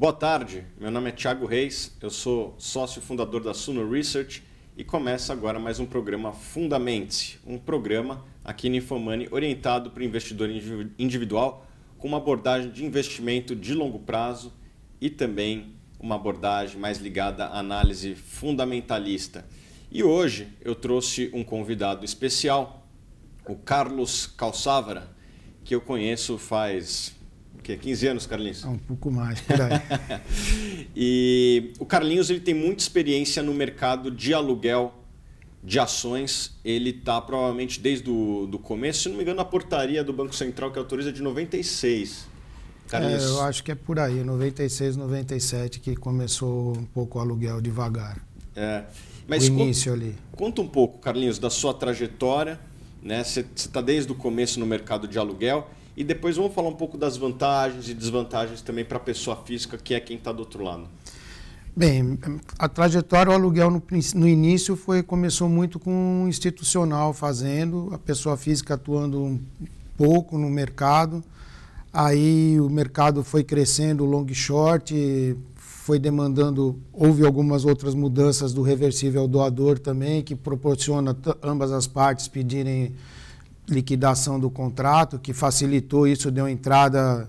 Boa tarde, meu nome é Thiago Reis, eu sou sócio fundador da Suno Research e começa agora mais um programa Fundamente, um programa aqui no Infomani orientado para o investidor individual com uma abordagem de investimento de longo prazo e também uma abordagem mais ligada à análise fundamentalista. E hoje eu trouxe um convidado especial, o Carlos Calçávara, que eu conheço faz que, 15 anos, Carlinhos? Ah, um pouco mais, por aí. e o Carlinhos ele tem muita experiência no mercado de aluguel de ações. Ele está provavelmente desde o do começo, se não me engano, a portaria do Banco Central que autoriza é de 96. Carlinhos... É, eu acho que é por aí, 96, 97, que começou um pouco o aluguel devagar. É. Mas o início conta, ali. Conta um pouco, Carlinhos, da sua trajetória. Né? Você está desde o começo no mercado de aluguel. E depois vamos falar um pouco das vantagens e desvantagens também para a pessoa física, que é quem está do outro lado. Bem, a trajetória, o aluguel no, no, início foi começou muito com o institucional fazendo, a pessoa física atuando um pouco no mercado. Aí o mercado foi crescendo, long short, foi demandando, houve algumas outras mudanças do reversível ao doador também, que proporciona ambas as partes pedirem liquidação do contrato, que facilitou isso, deu entrada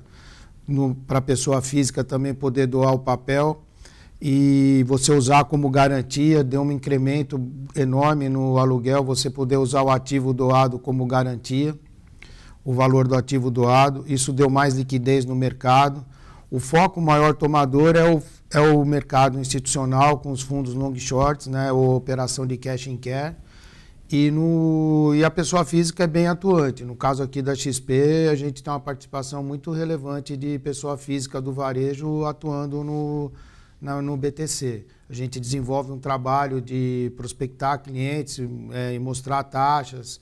para a pessoa física também poder doar o papel e você usar como garantia, deu um incremento enorme no aluguel, você poder usar o ativo doado como garantia, o valor do ativo doado, isso deu mais liquidez no mercado. O foco maior tomador é o, é o mercado institucional com os fundos long shorts, né, ou operação de cash in care e, no, e a pessoa física é bem atuante. No caso aqui da XP, a gente tem uma participação muito relevante de pessoa física do varejo atuando no, na, no BTC. A gente desenvolve um trabalho de prospectar clientes é, e mostrar taxas.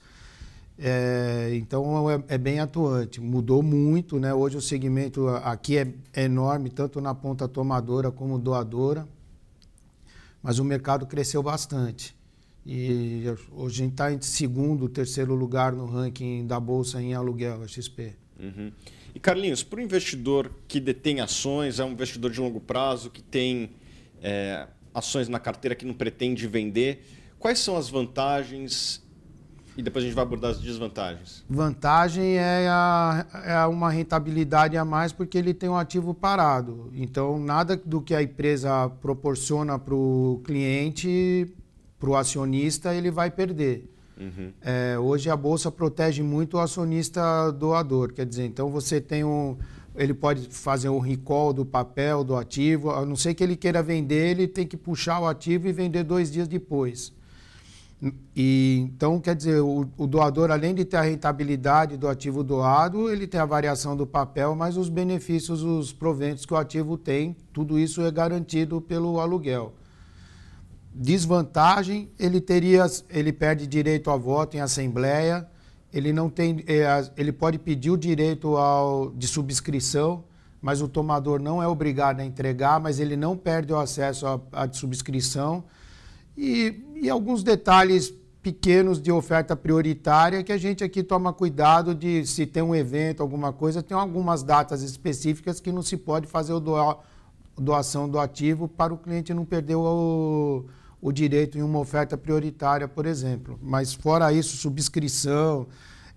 É, então é, é, bem atuante. Mudou muito, né? Hoje o segmento aqui é enorme, tanto na ponta tomadora como doadora, mas o mercado cresceu bastante. E hoje a gente está em segundo, terceiro lugar no ranking da Bolsa em aluguel, a XP. Uhum. E Carlinhos, para o investidor que detém ações, é um investidor de longo prazo, que tem é, ações na carteira que não pretende vender, quais são as vantagens e depois a gente vai abordar as desvantagens. Vantagem é, a, é uma rentabilidade a mais porque ele tem um ativo parado. Então, nada do que a empresa proporciona para o cliente para o acionista, ele vai perder. Uhum. É, hoje a bolsa protege muito o acionista doador, quer dizer, então você tem um, ele pode fazer um recall do papel, do ativo, a não ser que ele queira vender, ele tem que puxar o ativo e vender dois dias depois. E, então, quer dizer, o, o, doador, além de ter a rentabilidade do ativo doado, ele tem a variação do papel, mas os benefícios, os proventos que o ativo tem, tudo isso é garantido pelo aluguel desvantagem, ele teria, ele perde direito a voto em assembleia, ele não tem, é, ele pode pedir o direito ao, de subscrição, mas o tomador não é obrigado a entregar, mas ele não perde o acesso à, subscrição e, e alguns detalhes pequenos de oferta prioritária que a gente aqui toma cuidado de se tem um evento, alguma coisa, tem algumas datas específicas que não se pode fazer o, doar doação do ativo para o cliente não perder o, o direito em uma oferta prioritária, por exemplo. Mas fora isso, subscrição,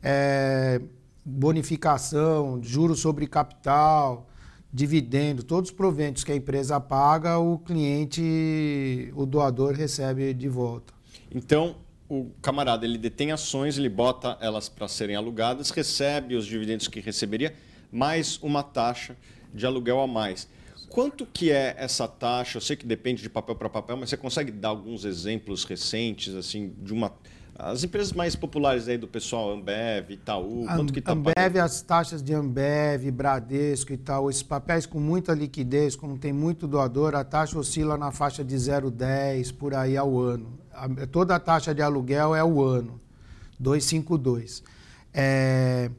é, bonificação, juros sobre capital, dividendo, todos os proventos que a empresa paga, o cliente, o doador recebe de volta. Então, o camarada ele detém ações, ele bota elas para serem alugadas, recebe os dividendos que receberia, mais uma taxa de aluguel a mais quanto que é essa taxa? Eu sei que depende de papel para papel, mas você consegue dar alguns exemplos recentes, assim, de uma. As empresas mais populares aí do pessoal, Ambev, Itaú, Am quanto que está Ambev, pagando? as taxas de Ambev, Bradesco e tal, esses papéis com muita liquidez, como tem muito doador, a taxa oscila na faixa de 0,10 por aí ao ano. A, toda a taxa de aluguel é o ano, 252. É,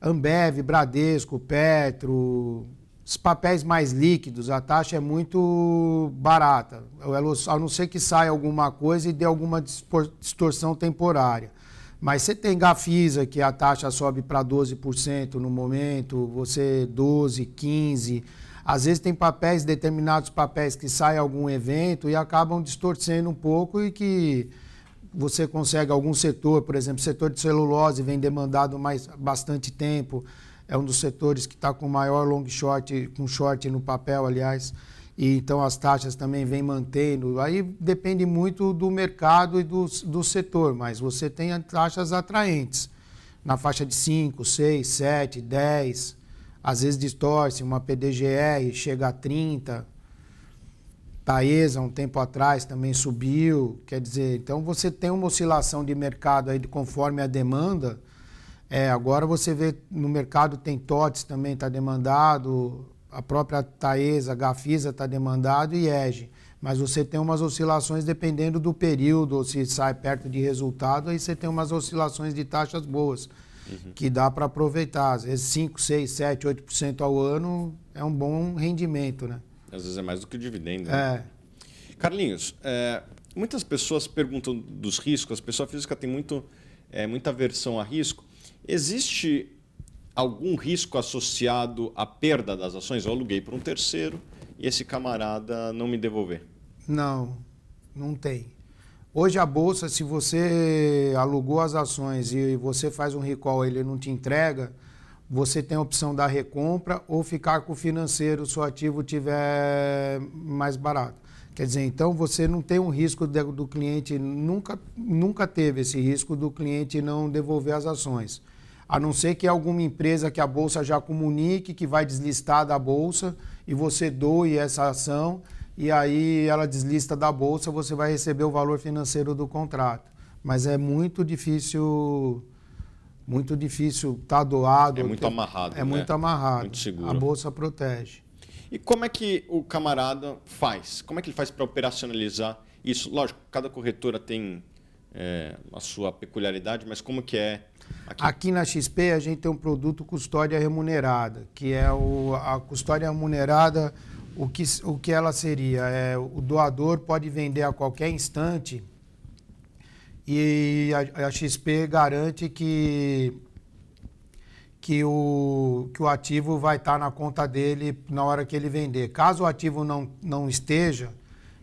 Ambev, Bradesco, Petro, os papéis mais líquidos, a taxa é muito barata, a não ser que saia alguma coisa e dê alguma distorção temporária. Mas você tem Gafisa, que a taxa sobe para 12% no momento, você 12, 15. Às vezes tem papéis, determinados papéis que saem algum evento e acabam distorcendo um pouco e que você consegue algum setor, por exemplo, setor de celulose vem demandado mais bastante tempo é um dos setores que está com maior long short, com short no papel, aliás, e então as taxas também vêm mantendo. Aí depende muito do mercado e do, do setor, mas você tem taxas atraentes, na faixa de 5, 6, 7, 10, às vezes distorce, uma PDGR chega a 30, Taesa, um tempo atrás, também subiu. Quer dizer, então você tem uma oscilação de mercado aí de conforme a demanda é, agora você vê no mercado tem TOTS também está demandado, a própria Taesa, Gafisa está demandado e EGE. Mas você tem umas oscilações dependendo do período, ou se sai perto de resultado, aí você tem umas oscilações de taxas boas, uhum. que dá para aproveitar. Às vezes 5, 6, 7, 8% ao ano é um bom rendimento, né? Às vezes é mais do que o dividendo. Né? É. Carlinhos, é, muitas pessoas perguntam dos riscos, a pessoa física tem muito, é, muita aversão a risco Existe algum risco associado à perda das ações? Eu aluguei para um terceiro e esse camarada não me devolver. Não, não tem. Hoje a bolsa, se você alugou as ações e você faz um recall, ele não te entrega, você tem a opção da recompra ou ficar com o financeiro se o ativo tiver mais barato. Quer dizer, então você não tem um risco de, do cliente, nunca, nunca teve esse risco do cliente não devolver as ações. A não ser que alguma empresa que a bolsa já comunique que vai deslistar da bolsa e você doe essa ação e aí ela deslista da bolsa, você vai receber o valor financeiro do contrato. Mas é muito difícil muito difícil estar tá doado. É muito amarrado. É né? muito amarrado. Muito seguro. A bolsa protege. E como é que o camarada faz? Como é que ele faz para operacionalizar isso? Lógico, cada corretora tem é, a sua peculiaridade, mas como que é aqui? Aqui na XP a gente tem um produto custódia remunerada, que é o, a custódia remunerada, o que, o que ela seria? É, o doador pode vender a qualquer instante e a, a XP garante que que o, que o ativo vai estar tá na conta dele na hora que ele vender. Caso o ativo não, não esteja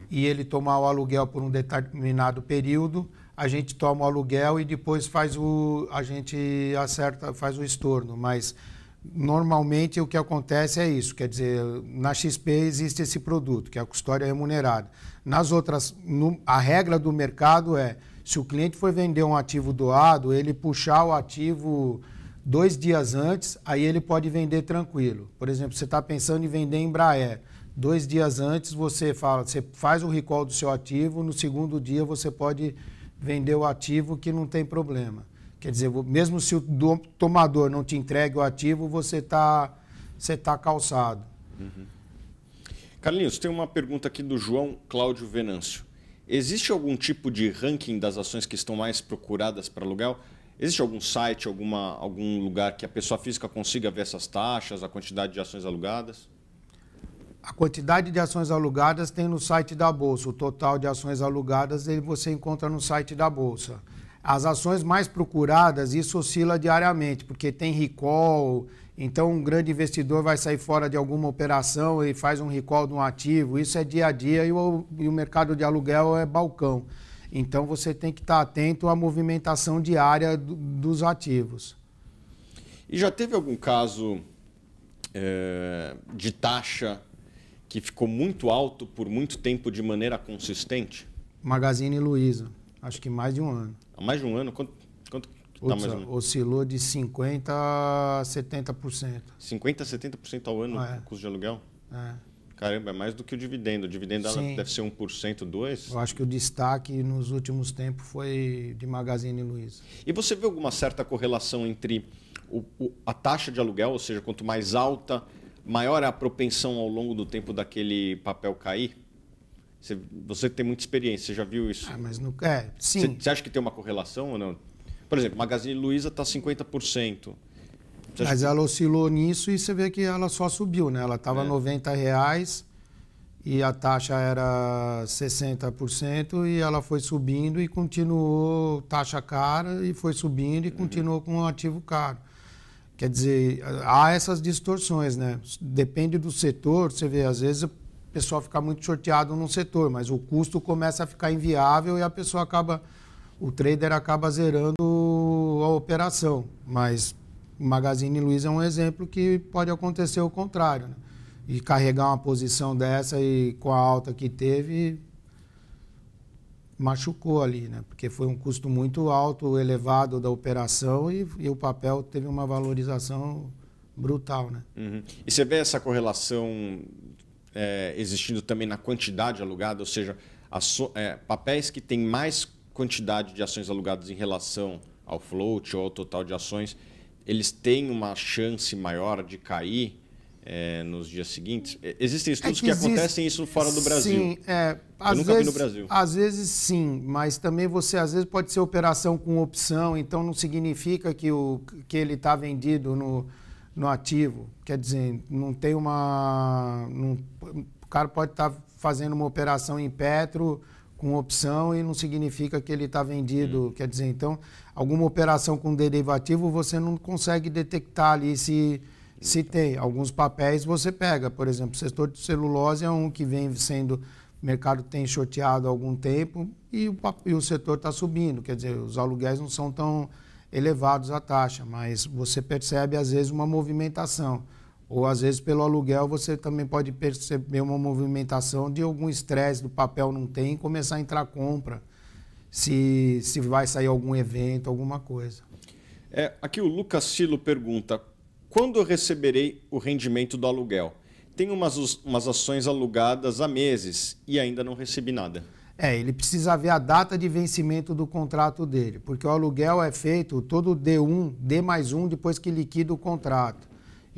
e ele tomar o aluguel por um determinado período, a gente toma o aluguel e depois faz o a gente acerta, faz o estorno, mas normalmente o que acontece é isso, quer dizer, na XP existe esse produto, que é a custódia é remunerada. Nas outras, no, a regra do mercado é, se o cliente for vender um ativo doado, ele puxar o ativo dois dias antes, aí ele pode vender tranquilo. Por exemplo, você está pensando em vender em Embraer. Dois dias antes você fala, você faz o recall do seu ativo, no segundo dia você pode vender o ativo que não tem problema. Quer dizer, mesmo se o tomador não te entregue o ativo, você está você tá calçado. Uhum. Carlinhos, tem uma pergunta aqui do João Cláudio Venâncio. Existe algum tipo de ranking das ações que estão mais procuradas para aluguel? Existe algum site, alguma, algum lugar que a pessoa física consiga ver essas taxas, a quantidade de ações alugadas? A quantidade de ações alugadas tem no site da Bolsa. O total de ações alugadas ele você encontra no site da Bolsa. As ações mais procuradas, isso oscila diariamente, porque tem recall, então um grande investidor vai sair fora de alguma operação e faz um recall de um ativo. Isso é dia a dia e o, e o mercado de aluguel é balcão. Então você tem que estar atento à movimentação diária dos ativos. E já teve algum caso é, de taxa que ficou muito alto por muito tempo de maneira consistente? Magazine Luiza, acho que mais de um ano. Há mais de um ano? Quanto, quanto Putz, tá um... Oscilou de 50% a 70%. 50% a 70% ao ano é. custo de aluguel? É. Caramba, é mais do que o dividendo. O dividendo deve ser 1%, 2%? Eu acho que o destaque nos últimos tempos foi de Magazine Luiza. E você vê alguma certa correlação entre o, o, a taxa de aluguel, ou seja, quanto mais alta, maior é a propensão ao longo do tempo daquele papel cair? Você, você tem muita experiência, você já viu isso? Ah, mas não, é, sim. Você, você acha que tem uma correlação ou não? Por exemplo, Magazine Luiza está 50%. Mas ela oscilou nisso e você vê que ela só subiu, né? Ela estava é. 90 reais e a taxa era 60% e ela foi subindo e continuou taxa cara e foi subindo e uhum. continuou com um ativo caro. Quer dizer, há essas distorções, né? Depende do setor, você vê, às vezes o pessoal fica muito sorteado num setor, mas o custo começa a ficar inviável e a pessoa acaba, o trader acaba zerando a operação. Mas Magazine Luiza é um exemplo que pode acontecer o contrário. Né? E carregar uma posição dessa e com a alta que teve, machucou ali, né? porque foi um custo muito alto, elevado da operação e, e o papel teve uma valorização brutal. Né? Uhum. E você vê essa correlação é, existindo também na quantidade alugada, ou seja, aço, é, papéis que têm mais quantidade de ações alugadas em relação ao float ou ao total de ações, eles têm uma chance maior de cair é, nos dias seguintes? Existem é estudos é que, que acontecem isso fora do Brasil. Sim, é, Eu nunca vezes, vi no Brasil. Às vezes sim, mas também você às vezes pode ser operação com opção, então não significa que, o, que ele está vendido no, no ativo. Quer dizer, não tem uma. Não, o cara pode estar tá fazendo uma operação em Petro com opção e não significa que ele está vendido. Hum. Quer dizer, então, alguma operação com derivativo você não consegue detectar ali se, se tem. Alguns papéis você pega, por exemplo, o setor de celulose é um que vem sendo. O mercado tem choteado há algum tempo e o, e o setor está subindo. Quer dizer, os aluguéis não são tão elevados a taxa, mas você percebe às vezes uma movimentação. Ou às vezes pelo aluguel você também pode perceber uma movimentação de algum estresse do papel não tem e começar a entrar compra, se, se vai sair algum evento, alguma coisa. É, aqui o Lucas Silo pergunta: quando eu receberei o rendimento do aluguel? tem umas, umas ações alugadas há meses e ainda não recebi nada. É, ele precisa ver a data de vencimento do contrato dele, porque o aluguel é feito todo D1, D mais 1, depois que liquida o contrato.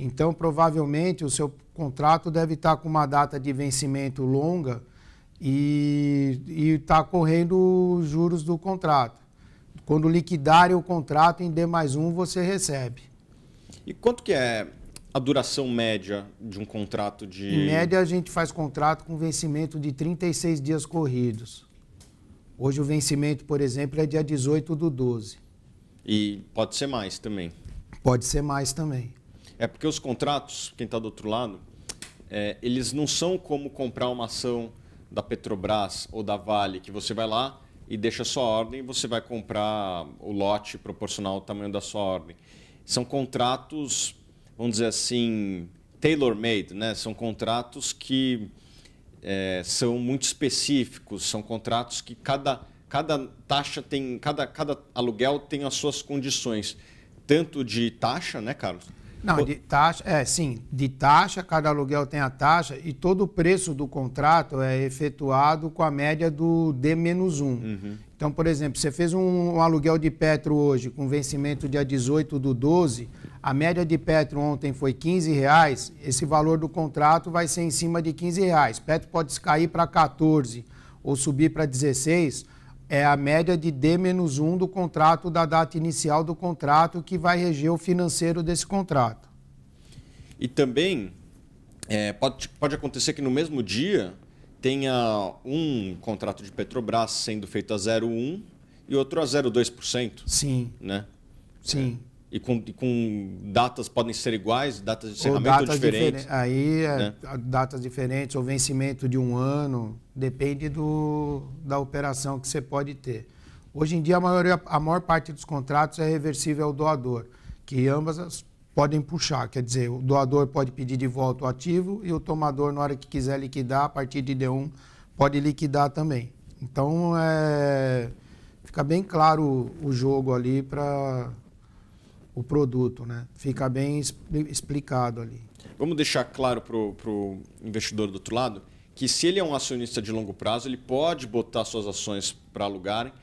Então, provavelmente, o seu contrato deve estar com uma data de vencimento longa e está correndo os juros do contrato. Quando liquidarem o contrato, em D mais um, você recebe. E quanto que é a duração média de um contrato de... Em média, a gente faz contrato com vencimento de 36 dias corridos. Hoje o vencimento, por exemplo, é dia 18 do 12. E pode ser mais também? Pode ser mais também. É porque os contratos, quem está do outro lado, é, eles não são como comprar uma ação da Petrobras ou da Vale, que você vai lá e deixa a sua ordem e você vai comprar o lote proporcional ao tamanho da sua ordem. São contratos, vamos dizer assim, tailor-made, né? são contratos que é, são muito específicos, são contratos que cada, cada taxa tem, cada, cada aluguel tem as suas condições, tanto de taxa, né, Carlos? Não, de taxa, é sim, de taxa, cada aluguel tem a taxa e todo o preço do contrato é efetuado com a média do D 1. Uhum. Então, por exemplo, você fez um, um, aluguel de Petro hoje com vencimento dia 18 do 12, a média de Petro ontem foi 15 reais, esse valor do contrato vai ser em cima de 15 reais. Petro pode cair para 14 ou subir para 16 é a média de D-1 do contrato, da data inicial do contrato, que vai reger o financeiro desse contrato. E também é, pode, pode acontecer que no mesmo dia tenha um contrato de Petrobras sendo feito a 0,1 e outro a 0,2%. Sim. Né? Sim. É e com, e com datas podem ser iguais, datas de encerramento datas diferentes. Diferen aí, é, né? datas diferentes, ou vencimento de um ano, depende do, da operação que você pode ter. Hoje em dia, a, maioria, a maior parte dos contratos é reversível ao doador, que ambas as podem puxar, quer dizer, o doador pode pedir de volta o ativo e o tomador, na hora que quiser liquidar, a partir de D1, pode liquidar também. Então, é, fica bem claro o jogo ali para o produto, né? Fica bem explicado ali. Vamos deixar claro para o investidor do outro lado que se ele é um acionista de longo prazo, ele pode botar suas ações para alugar,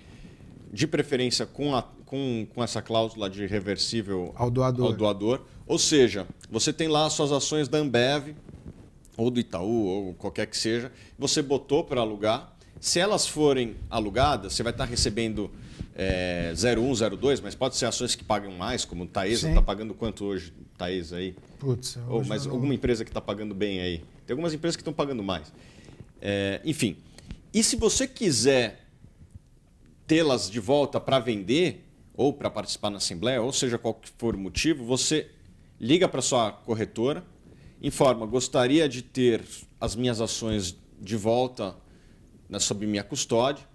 de preferência com, a, com, com essa cláusula de reversível ao doador. ao doador. Ou seja, você tem lá suas ações da Ambev, ou do Itaú, ou qualquer que seja, você botou para alugar. Se elas forem alugadas, você vai estar recebendo é, 01, 02, mas pode ser ações que pagam mais, como o Taesa está pagando quanto hoje, Taesa aí? Putz, Ou mas não... alguma empresa que está pagando bem aí. Tem algumas empresas que estão pagando mais. É, enfim. E se você quiser tê-las de volta para vender, ou para participar na assembleia, ou seja qual for o motivo, você liga para sua corretora, informa: gostaria de ter as minhas ações de volta né, sob minha custódia.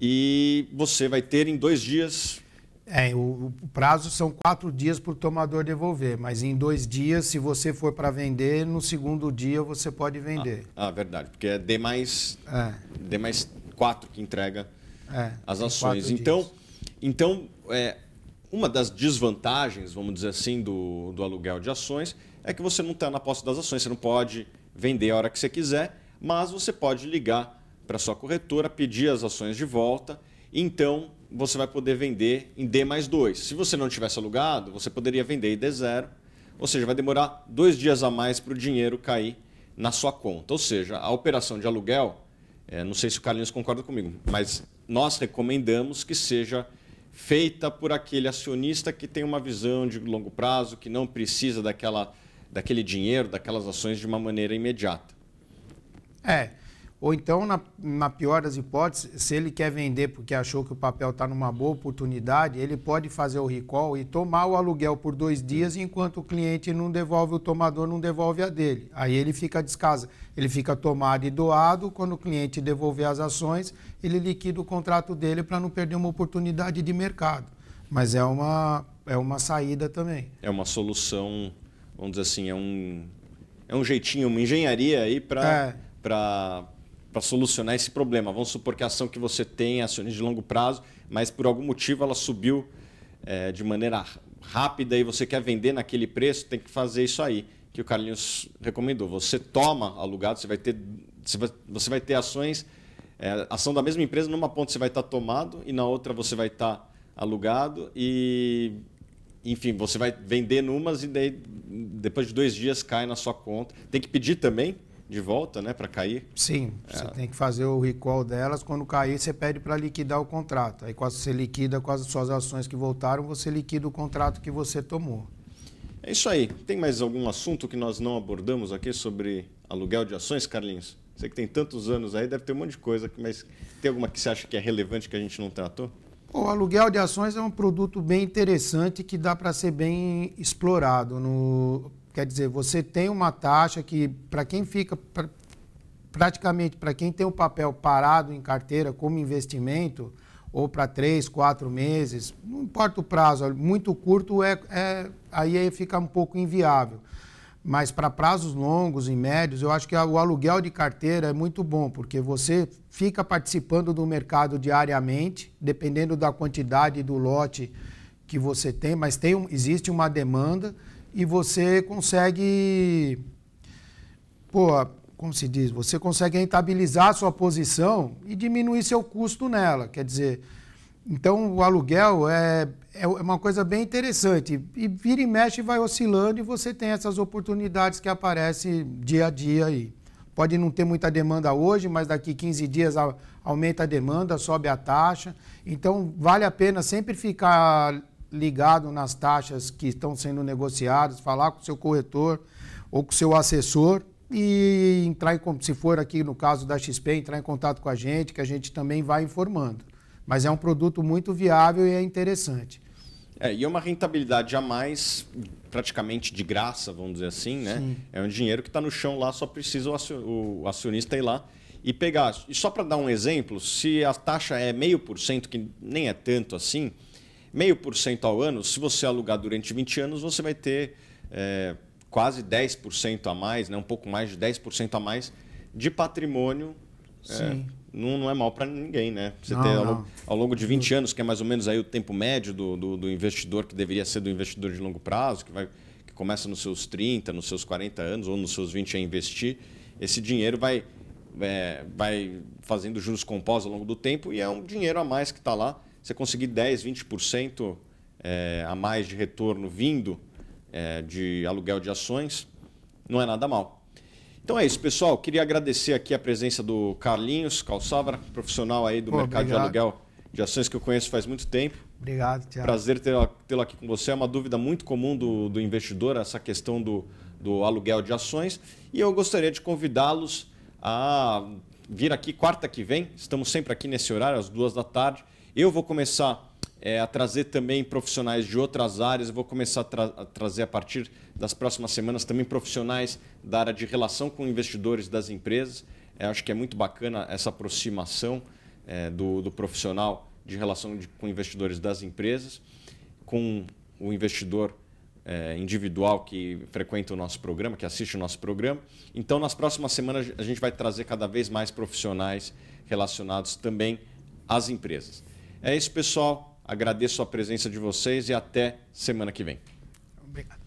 E você vai ter em dois dias. É, o, o prazo são quatro dias para o tomador devolver, mas em dois dias, se você for para vender, no segundo dia você pode vender. Ah, ah verdade, porque é D mais, é. D mais quatro que entrega é, as ações. Então, então é, uma das desvantagens, vamos dizer assim, do, do aluguel de ações é que você não está na posse das ações, você não pode vender a hora que você quiser, mas você pode ligar para sua corretora, pedir as ações de volta, então você vai poder vender em D mais 2. Se você não tivesse alugado, você poderia vender em D0, ou seja, vai demorar dois dias a mais para o dinheiro cair na sua conta. Ou seja, a operação de aluguel, é, não sei se o Carlinhos concorda comigo, mas nós recomendamos que seja feita por aquele acionista que tem uma visão de longo prazo, que não precisa daquela, daquele dinheiro, daquelas ações de uma maneira imediata. É ou então, na, na, pior das hipóteses, se ele quer vender porque achou que o papel está numa boa oportunidade, ele pode fazer o recall e tomar o aluguel por dois dias, enquanto o cliente não devolve, o tomador não devolve a dele. Aí ele fica descasa, ele fica tomado e doado. Quando o cliente devolver as ações, ele liquida o contrato dele para não perder uma oportunidade de mercado. Mas é uma, é uma saída também. É uma solução, vamos dizer assim, é um, é um jeitinho, uma engenharia aí para. É para solucionar esse problema. Vamos supor que a ação que você tem é acionista de longo prazo, mas por algum motivo ela subiu é, de maneira rápida e você quer vender naquele preço, tem que fazer isso aí que o Carlinhos recomendou. Você toma alugado, você vai ter, você vai ter ações, é, ação da mesma empresa, numa ponta você vai estar tomado e na outra você vai estar alugado e enfim, você vai vender numas e daí, depois de dois dias cai na sua conta. Tem que pedir também de volta, né, para cair? Sim, é. você tem que fazer o recall delas. Quando cair, você pede para liquidar o contrato. Aí quando você liquida com as suas ações que voltaram, você liquida o contrato que você tomou. É isso aí. Tem mais algum assunto que nós não abordamos aqui sobre aluguel de ações, Carlinhos? Você que tem tantos anos aí, deve ter um monte de coisa, mas tem alguma que você acha que é relevante que a gente não tratou? O aluguel de ações é um produto bem interessante que dá para ser bem explorado no, Quer dizer, você tem uma taxa que, para quem fica, pra, praticamente para quem tem o um papel parado em carteira como investimento, ou para três, quatro meses, não importa o prazo, muito curto é, é aí é, fica um pouco inviável. Mas para prazos longos e médios, eu acho que o aluguel de carteira é muito bom, porque você fica participando do mercado diariamente, dependendo da quantidade do lote que você tem, mas tem, existe uma demanda e você consegue, pô, como se diz, você consegue rentabilizar a sua posição e diminuir seu custo nela. Quer dizer, então o aluguel é, é, é uma coisa bem interessante. E vira e mexe vai oscilando e você tem essas oportunidades que aparecem dia a dia aí. Pode não ter muita demanda hoje, mas daqui 15 dias aumenta a demanda, sobe a taxa. Então vale a pena sempre ficar ligado nas taxas que estão sendo negociadas, falar com o seu corretor ou com o seu assessor e entrar em, se for aqui no caso da XP, entrar em contato com a gente, que a gente também vai informando. Mas é um produto muito viável e é interessante. É, e é uma rentabilidade a mais, praticamente de graça, vamos dizer assim, né? Sim. É um dinheiro que está no chão lá, só precisa o acionista ir lá e pegar. E só para dar um exemplo, se a taxa é meio por cento, que nem é tanto assim, meio por cento ao ano, se você alugar durante 20 anos, você vai ter é, quase 10% a mais, né? um pouco mais de 10% a mais de patrimônio. É, não, não é mal para ninguém, né? Você não, ter ao longo, ao, longo de 20 anos, que é mais ou menos aí o tempo médio do, do, do investidor, que deveria ser do investidor de longo prazo, que vai começa nos seus 30, nos seus 40 anos ou nos seus 20 a investir, esse dinheiro vai, é, vai fazendo juros compostos ao longo do tempo e é um dinheiro a mais que está lá você conseguir 10, 20% é, a mais de retorno vindo é, de aluguel de ações, não é nada mal. Então é isso, pessoal. Queria agradecer aqui a presença do Carlinhos Calçavra, profissional aí do Pô, mercado obrigado. de aluguel de ações que eu conheço faz muito tempo. Obrigado, Tiago. Prazer tê-lo aqui com você. É uma dúvida muito comum do, do investidor, essa questão do, do aluguel de ações. E eu gostaria de convidá-los a vir aqui quarta que vem. Estamos sempre aqui nesse horário, às duas da tarde. Eu vou começar é, a trazer também profissionais de outras áreas, vou começar a, tra a trazer a partir das próximas semanas também profissionais da área de relação com investidores das empresas. É, acho que é muito bacana essa aproximação é, do, do, profissional de relação de, com investidores das empresas, com o investidor é, individual que frequenta o nosso programa, que assiste o nosso programa. Então, nas próximas semanas, a gente vai trazer cada vez mais profissionais relacionados também às empresas. É isso, pessoal. Agradeço a presença de vocês e até semana que vem. Obrigado.